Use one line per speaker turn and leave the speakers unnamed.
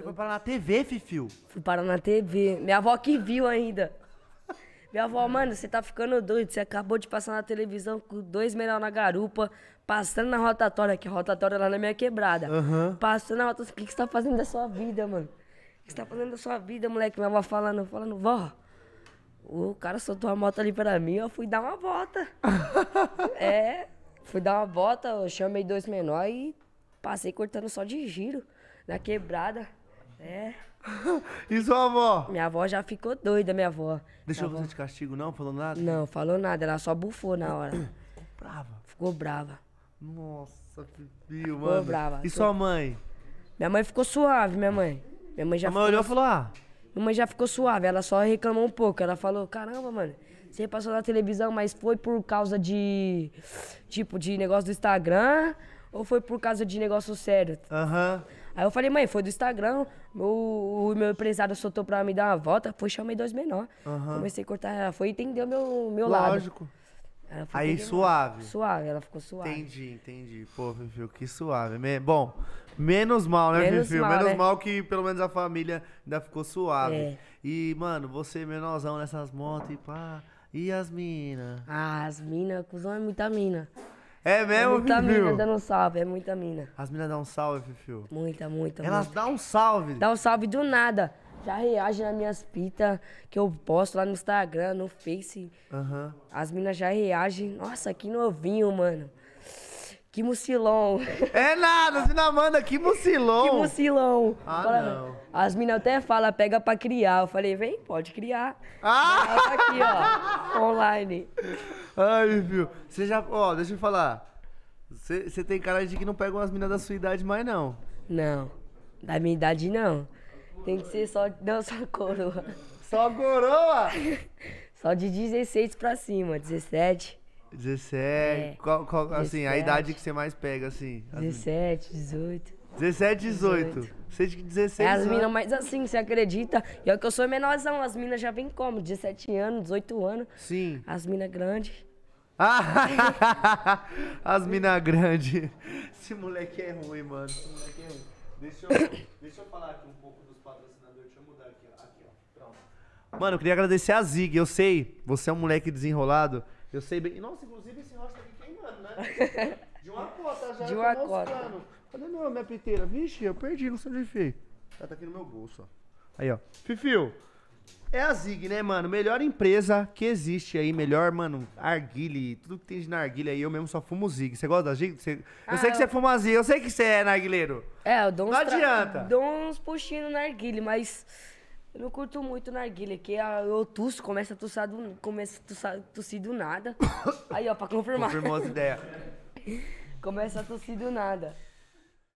Você foi parar na TV, Fifio? Fui parar na TV. Minha avó que viu ainda. Minha avó, mano, você tá ficando doido. Você acabou de passar na televisão com dois menores na garupa, passando na rotatória, que a rotatória lá na minha quebrada. Uhum. Passando na rotatória. O que, que você tá fazendo da sua vida, mano? O que você tá fazendo da sua vida, moleque? Minha avó falando, falando, vó. O cara soltou a moto ali pra mim, eu fui dar uma volta. é, fui dar uma volta, eu chamei dois menores e passei cortando só de giro na quebrada. É. E sua avó? Minha avó já ficou doida, minha avó. Deixou minha você avó... de castigo, não? Falou nada? Não, falou nada. Ela só bufou na hora. Ficou brava? Ficou brava.
Nossa, que frio, mano. Ficou brava. E sua
mãe? Minha mãe ficou suave, minha mãe. Minha mãe já A mãe ficou... olhou e falou, ah... Minha mãe já ficou suave. Ela só reclamou um pouco. Ela falou, caramba, mano... Você passou na televisão, mas foi por causa de... Tipo, de negócio do Instagram ou foi por causa de negócio sério? Aham. Uhum. Aí eu falei, mãe, foi do Instagram, o, o meu empresário soltou pra me dar uma volta, foi, chamei dois menor. Uhum. Comecei a cortar, ela foi entendeu meu, meu Lógico. lado. Lógico. Aí suave.
Suave, ela ficou suave. Entendi, entendi. Pô, Fifiu, que suave. Bom, menos mal, né, menos Mal, menos né? mal que pelo menos a família ainda ficou suave. É. E, mano, você é menorzão nessas motos e pá. E as minas? Ah, as minas, cuzão é muita mina. É, é mesmo, é muita Fifiu? mina dando
um salve, é muita mina. As minas dão um salve, Fifiu? Muita, muita. Elas muita. dão um salve? Dá um salve do nada. Já reage nas minhas pitas que eu posto lá no Instagram, no Face. Uhum. As minas já reagem. Nossa, que novinho, mano. Que mucilão. É nada, você não manda que mucilão. Que mucilão. Ah, Fala, não. As minas até falam, pega pra criar. Eu falei, vem, pode criar. Ah! Tá aqui, ó, online.
Ai, viu. Você já, ó, deixa eu falar. Você, você tem cara de que não pega umas minas da sua idade mais, não. Não, da minha idade, não.
Tem que ser só, não, só
coroa. Só coroa?
só de 16 pra cima, 17. 17. É. Qual, qual, 17. assim, a idade que você mais pega, assim? 17,
18. 17, 18. 18. Você de 16 é, as minas
mais assim, você acredita? E é olha que eu sou menorzão, as minas já vêm como? 17 anos,
18 anos. Sim. As minas grandes. as minas grandes. Esse moleque é ruim, mano. Esse moleque é ruim. Deixa eu, deixa eu falar aqui um pouco dos patrocinadores. Deixa eu mudar aqui, ó. Aqui, ó. Pronto. Mano, eu queria agradecer a Zig. Eu sei, você é um moleque desenrolado. Eu sei bem. Nossa, inclusive esse rosto tá aqui queimando, né? De uma cota já. De uma cota. Cadê meu, minha piteira? Vixe, eu perdi, não sei onde fui. Ela tá aqui no meu bolso, ó. Aí, ó. Fifio, é a Zig, né, mano? Melhor empresa que existe aí, melhor, mano, arguile. tudo que tem de narguile aí, eu mesmo só fumo Zig. Você gosta da Zig? Ah, eu sei que eu... você fuma Zig, eu sei que você é narguileiro.
É, eu dou uns... Não adianta. Dou uns puxinhos narguile, mas... Eu não curto muito narguilha, que é eu tuço, começa a tussar do, começa a tussar, tossir do nada. Aí, ó, pra confirmar. Confirmou as ideias. começa a tossir do nada.